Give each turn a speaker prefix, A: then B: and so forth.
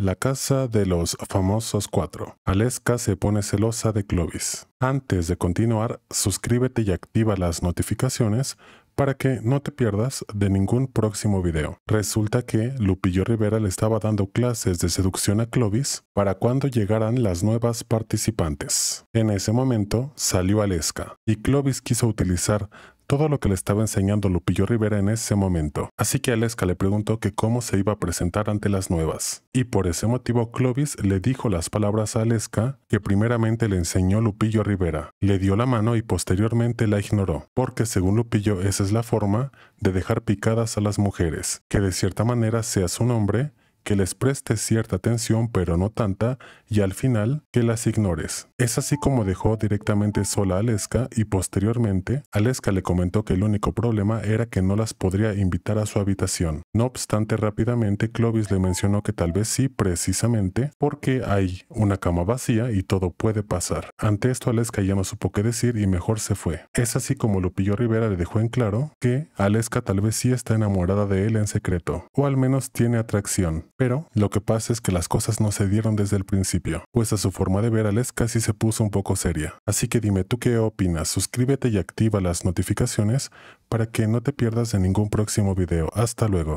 A: La casa de los famosos cuatro. Aleska se pone celosa de Clovis. Antes de continuar, suscríbete y activa las notificaciones para que no te pierdas de ningún próximo video. Resulta que Lupillo Rivera le estaba dando clases de seducción a Clovis para cuando llegaran las nuevas participantes. En ese momento salió Aleska y Clovis quiso utilizar todo lo que le estaba enseñando Lupillo Rivera en ese momento, así que Aleska le preguntó que cómo se iba a presentar ante las nuevas. Y por ese motivo Clovis le dijo las palabras a Aleska que primeramente le enseñó Lupillo Rivera, le dio la mano y posteriormente la ignoró, porque según Lupillo esa es la forma de dejar picadas a las mujeres, que de cierta manera seas un hombre que les prestes cierta atención pero no tanta y al final que las ignores. Es así como dejó directamente sola a Aleska y posteriormente Aleska le comentó que el único problema era que no las podría invitar a su habitación. No obstante rápidamente Clovis le mencionó que tal vez sí precisamente porque hay una cama vacía y todo puede pasar. Ante esto Aleska ya no supo qué decir y mejor se fue. Es así como Lupillo Rivera le dejó en claro que Aleska tal vez sí está enamorada de él en secreto, o al menos tiene atracción. Pero lo que pasa es que las cosas no se dieron desde el principio, pues a su forma de ver casi casi se puso un poco seria. Así que dime tú qué opinas, suscríbete y activa las notificaciones para que no te pierdas de ningún próximo video. Hasta luego.